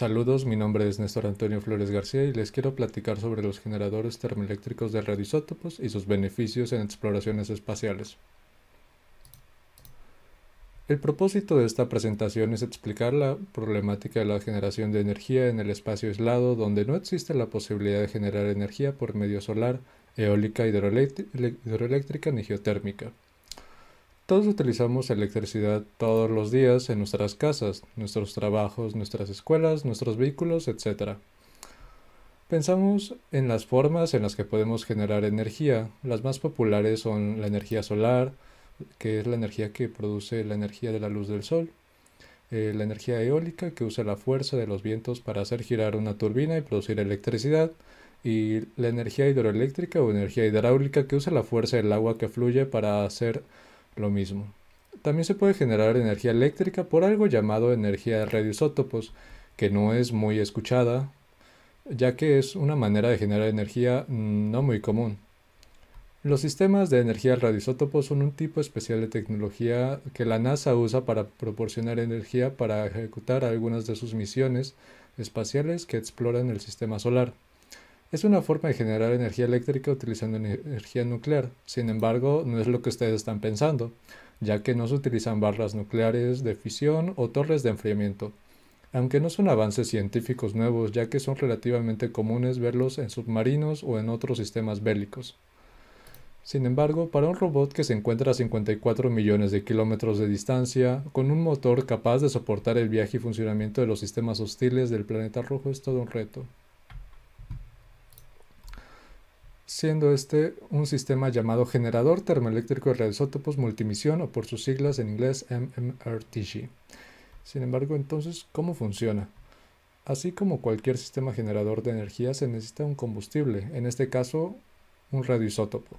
Saludos, mi nombre es Néstor Antonio Flores García y les quiero platicar sobre los generadores termoeléctricos de radioisótopos y sus beneficios en exploraciones espaciales. El propósito de esta presentación es explicar la problemática de la generación de energía en el espacio aislado donde no existe la posibilidad de generar energía por medio solar, eólica, hidroeléctrica ni geotérmica. Todos utilizamos electricidad todos los días en nuestras casas, nuestros trabajos, nuestras escuelas, nuestros vehículos, etc. Pensamos en las formas en las que podemos generar energía. Las más populares son la energía solar, que es la energía que produce la energía de la luz del sol, eh, la energía eólica, que usa la fuerza de los vientos para hacer girar una turbina y producir electricidad, y la energía hidroeléctrica o energía hidráulica, que usa la fuerza del agua que fluye para hacer lo mismo. También se puede generar energía eléctrica por algo llamado energía de radioisótopos, que no es muy escuchada, ya que es una manera de generar energía mm, no muy común. Los sistemas de energía de radioisótopos son un tipo especial de tecnología que la NASA usa para proporcionar energía para ejecutar algunas de sus misiones espaciales que exploran el sistema solar. Es una forma de generar energía eléctrica utilizando energía nuclear. Sin embargo, no es lo que ustedes están pensando, ya que no se utilizan barras nucleares de fisión o torres de enfriamiento. Aunque no son avances científicos nuevos, ya que son relativamente comunes verlos en submarinos o en otros sistemas bélicos. Sin embargo, para un robot que se encuentra a 54 millones de kilómetros de distancia, con un motor capaz de soportar el viaje y funcionamiento de los sistemas hostiles del planeta rojo es todo un reto. siendo este un sistema llamado Generador Termoeléctrico de Radioisótopos Multimisión o por sus siglas en inglés MMRTG. Sin embargo, entonces, ¿cómo funciona? Así como cualquier sistema generador de energía se necesita un combustible, en este caso un radioisótopo.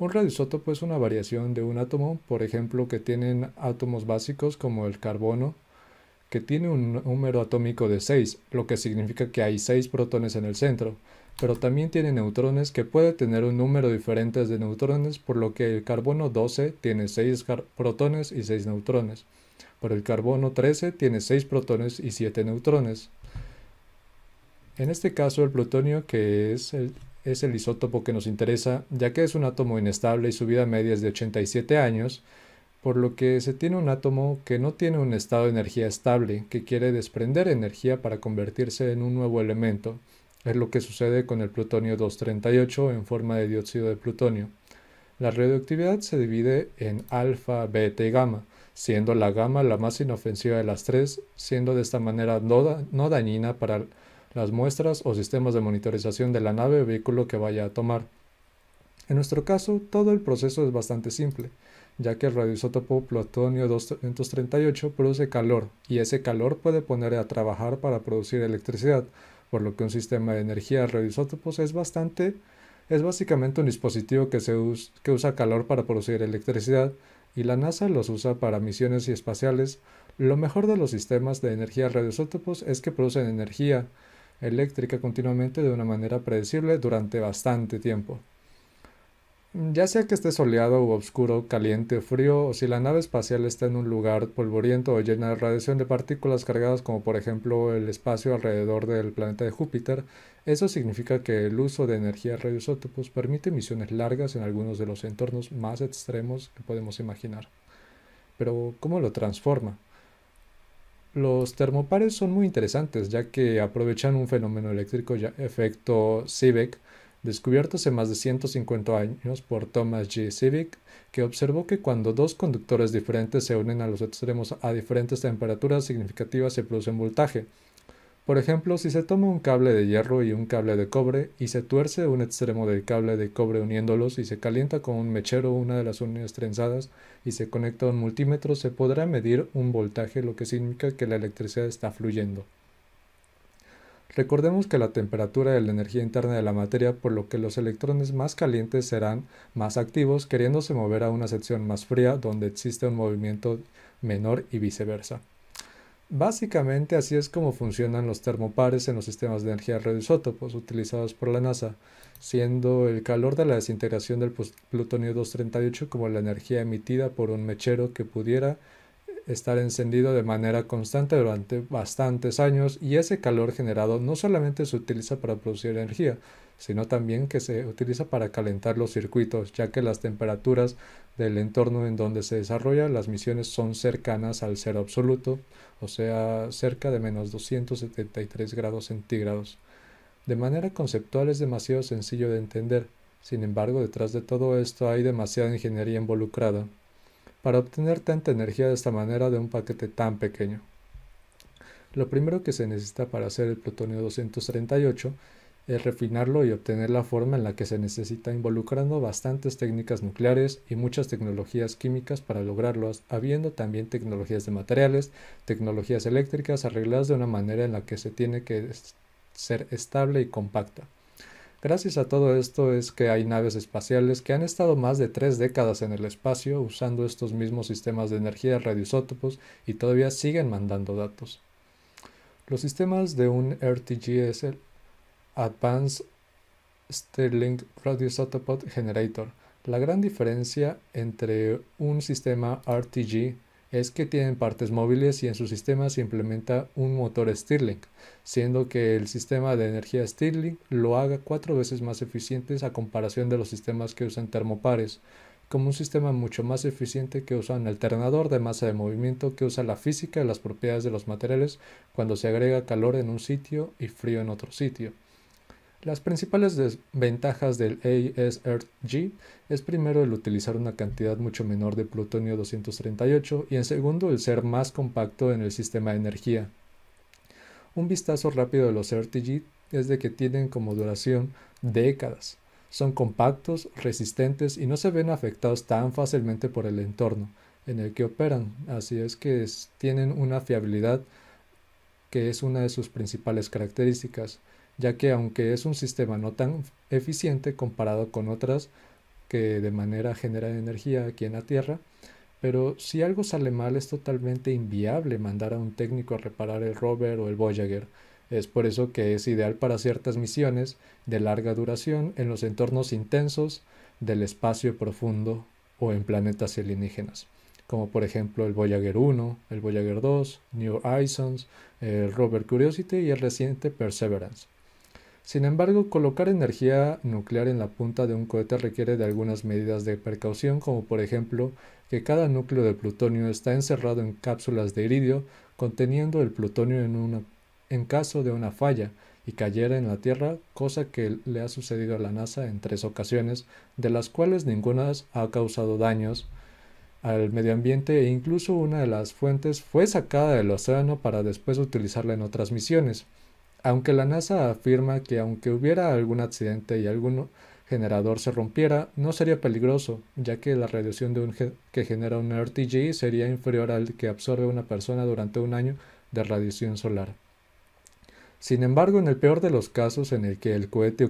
Un radioisótopo es una variación de un átomo, por ejemplo, que tienen átomos básicos como el carbono, que tiene un número atómico de 6, lo que significa que hay 6 protones en el centro, pero también tiene neutrones que puede tener un número diferente de neutrones, por lo que el carbono 12 tiene 6 protones y 6 neutrones, por el carbono 13 tiene 6 protones y 7 neutrones. En este caso el plutonio, que es el, es el isótopo que nos interesa, ya que es un átomo inestable y su vida media es de 87 años, por lo que se tiene un átomo que no tiene un estado de energía estable, que quiere desprender energía para convertirse en un nuevo elemento, es lo que sucede con el plutonio 238 en forma de dióxido de plutonio. La radioactividad se divide en alfa, beta y gamma, siendo la gamma la más inofensiva de las tres, siendo de esta manera no, dañina para las muestras o sistemas de monitorización de la nave o vehículo que vaya a tomar. En nuestro caso, todo el proceso es bastante simple, ya que el radioisótopo plutonio 238 produce calor y ese calor puede poner a trabajar para producir electricidad, por lo que un sistema de energía de radioisótopos pues, es bastante, es básicamente un dispositivo que, usa calor para producir electricidad y la NASA los usa para misiones y espaciales. Lo mejor de los sistemas de energía de radioisótopos es que producen energía eléctrica continuamente de una manera predecible durante bastante tiempo. Ya sea que esté soleado o oscuro, caliente o frío, o si la nave espacial está en un lugar polvoriento o llena de radiación de partículas cargadas como por ejemplo el espacio alrededor del planeta de Júpiter, eso significa que el uso de energía radioisótopos permite misiones largas en algunos de los entornos más extremos que podemos imaginar. Pero, ¿cómo lo transforma? Los termopares son muy interesantes ya que aprovechan un fenómeno eléctrico ya efecto Seebeck, descubierto hace más de 150 años por Thomas G. Civic, que observó que cuando dos conductores diferentes se unen a los extremos a diferentes temperaturas significativas se produce un voltaje. Por ejemplo, si se toma un cable de hierro y un cable de cobre y se tuerce un extremo del cable de cobre uniéndolos y se calienta con un mechero una de las uniones trenzadas y se conecta a un multímetro, se podrá medir un voltaje, lo que significa que la electricidad está fluyendo. Recordemos que la temperatura de la energía interna de la materia, por lo que los electrones más calientes serán más activos, queriéndose mover a una sección más fría donde existe un movimiento menor y viceversa. Básicamente así es como funcionan los termopares en los sistemas de energía radioisótopos utilizados por la NASA, siendo el calor de la desintegración del plutonio 238 como la energía emitida por un mechero que pudiera estar encendido de manera constante durante bastantes años y ese calor generado no solamente se utiliza para producir energía, sino también que se utiliza para calentar los circuitos, ya que las temperaturas del entorno en donde se desarrollan las misiones son cercanas al cero absoluto, o sea, cerca de menos 273 grados centígrados. De manera conceptual es demasiado sencillo de entender, sin embargo, detrás de todo esto hay demasiada ingeniería involucrada para obtener tanta energía de esta manera de un paquete tan pequeño. Lo primero que se necesita para hacer el plutonio 238 es refinarlo y obtener la forma en la que se necesita involucrando bastantes técnicas nucleares y muchas tecnologías químicas para lograrlo, habiendo también tecnologías de materiales, tecnologías eléctricas arregladas de una manera en la que se tiene que ser estable y compacta. Gracias a todo esto es que hay naves espaciales que han estado más de tres décadas en el espacio usando estos mismos sistemas de energía radiosótopos y todavía siguen mandando datos. Los sistemas de un RTG es el Advanced Stirling Radioisotope Generator, la gran diferencia entre un sistema RTG es que tienen partes móviles y en su sistema se implementa un motor Stirling, siendo que el sistema de energía Stirling lo haga cuatro veces más eficiente a comparación de los sistemas que usan termopares, como un sistema mucho más eficiente que usa un alternador de masa de movimiento que usa la física y las propiedades de los materiales cuando se agrega calor en un sitio y frío en otro sitio. Las principales ventajas del ASRG es primero el utilizar una cantidad mucho menor de plutonio 238 y en segundo el ser más compacto en el sistema de energía. Un vistazo rápido de los RTG es de que tienen como duración décadas. Son compactos, resistentes y no se ven afectados tan fácilmente por el entorno en el que operan, así es que tienen una fiabilidad que es una de sus principales características ya que aunque es un sistema no tan eficiente comparado con otras que de manera generan energía aquí en la Tierra, pero si algo sale mal es totalmente inviable mandar a un técnico a reparar el rover o el Voyager. Es por eso que es ideal para ciertas misiones de larga duración en los entornos intensos del espacio profundo o en planetas alienígenas, como por ejemplo el Voyager 1, el Voyager 2, New Horizons, el rover Curiosity y el reciente Perseverance. Sin embargo, colocar energía nuclear en la punta de un cohete requiere de algunas medidas de precaución, como por ejemplo que cada núcleo de plutonio está encerrado en cápsulas de iridio conteniendo el plutonio en, en caso de una falla y cayera en la Tierra, cosa que le ha sucedido a la NASA en tres ocasiones, de las cuales ninguna ha causado daños al medio ambiente e incluso una de las fuentes fue sacada del océano para después utilizarla en otras misiones. Aunque la NASA afirma que aunque hubiera algún accidente y algún generador se rompiera, no sería peligroso, ya que la radiación de un que genera un RTG sería inferior al que absorbe una persona durante un año de radiación solar. Sin embargo, en el peor de los casos en el que el cohete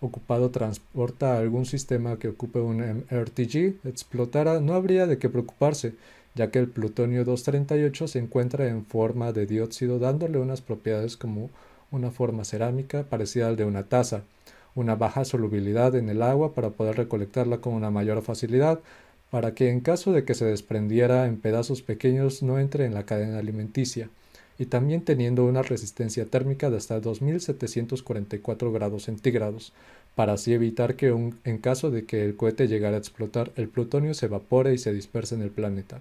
ocupado transporta algún sistema que ocupe un em, RTG explotara, no habría de qué preocuparse, ya que el plutonio 238 se encuentra en forma de dióxido dándole unas propiedades como una forma cerámica parecida al de una taza, una baja solubilidad en el agua para poder recolectarla con una mayor facilidad, para que en caso de que se desprendiera en pedazos pequeños no entre en la cadena alimenticia, y también teniendo una resistencia térmica de hasta 2744 grados centígrados, para así evitar que en caso de que el cohete llegara a explotar, el plutonio se evapore y se disperse en el planeta.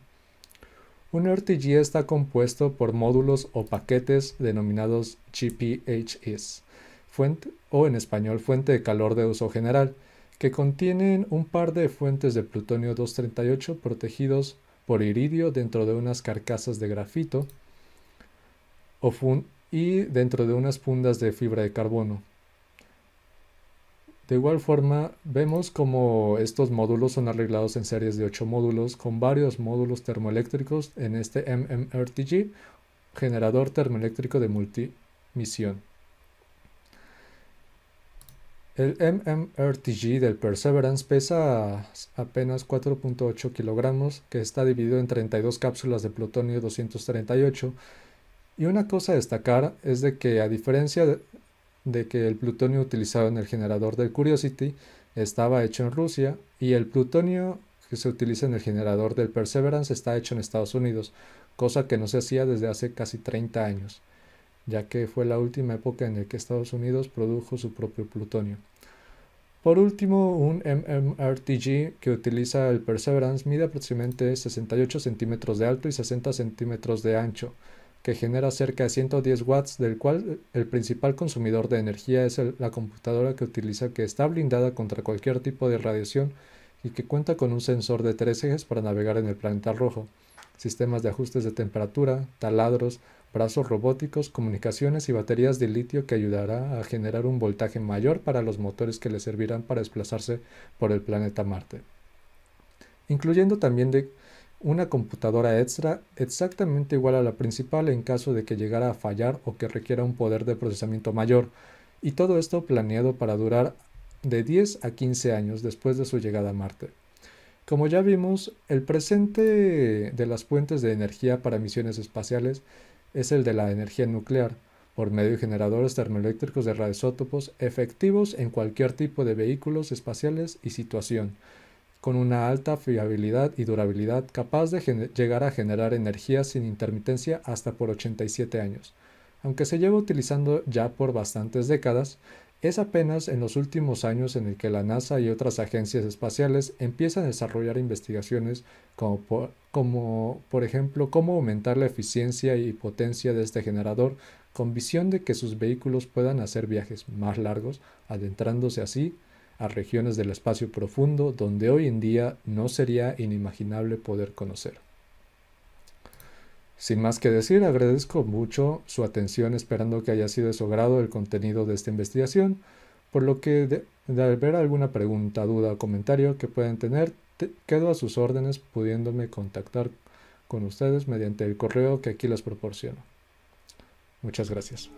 Un RTG está compuesto por módulos o paquetes denominados GPHs, fuente, o en español fuente de calor de uso general, que contienen un par de fuentes de plutonio 238 protegidos por iridio dentro de unas carcasas de grafito y dentro de unas fundas de fibra de carbono. De igual forma, vemos como estos módulos son arreglados en series de 8 módulos con varios módulos termoeléctricos en este MMRTG, generador termoeléctrico de multimisión. El MMRTG del Perseverance pesa apenas 4.8 kilogramos, que está dividido en 32 cápsulas de plutonio 238. Y una cosa a destacar es de que a diferencia de de que el plutonio utilizado en el generador del Curiosity estaba hecho en Rusia y el plutonio que se utiliza en el generador del Perseverance está hecho en Estados Unidos, cosa que no se hacía desde hace casi 30 años, ya que fue la última época en la que Estados Unidos produjo su propio plutonio. Por último, un MMRTG que utiliza el Perseverance mide aproximadamente 68 centímetros de alto y 60 centímetros de ancho, que genera cerca de 110 watts, del cual eh, el principal consumidor de energía es la computadora que utiliza, que está blindada contra cualquier tipo de radiación y que cuenta con un sensor de tres ejes para navegar en el planeta rojo, sistemas de ajustes de temperatura, taladros, brazos robóticos, comunicaciones y baterías de litio que ayudará a generar un voltaje mayor para los motores que le servirán para desplazarse por el planeta Marte. Incluyendo también de una computadora extra exactamente igual a la principal en caso de que llegara a fallar o que requiera un poder de procesamiento mayor, y todo esto planeado para durar de 10 a 15 años después de su llegada a Marte. Como ya vimos, el presente de las fuentes de energía para misiones espaciales es el de la energía nuclear, por medio de generadores termoeléctricos de radioisótopos efectivos en cualquier tipo de vehículos espaciales y situación, con una alta fiabilidad y durabilidad capaz de llegar a generar energía sin intermitencia hasta por 87 años. Aunque se lleva utilizando ya por bastantes décadas, es apenas en los últimos años en el que la NASA y otras agencias espaciales empiezan a desarrollar investigaciones como por, como por ejemplo cómo aumentar la eficiencia y potencia de este generador con visión de que sus vehículos puedan hacer viajes más largos, adentrándose así a regiones del espacio profundo donde hoy en día no sería inimaginable poder conocer. Sin más que decir, agradezco mucho su atención esperando que haya sido de su grado el contenido de esta investigación, por lo que de, haber alguna pregunta, duda o comentario que puedan tener, quedo a sus órdenes pudiéndome contactar con ustedes mediante el correo que aquí les proporciono. Muchas gracias.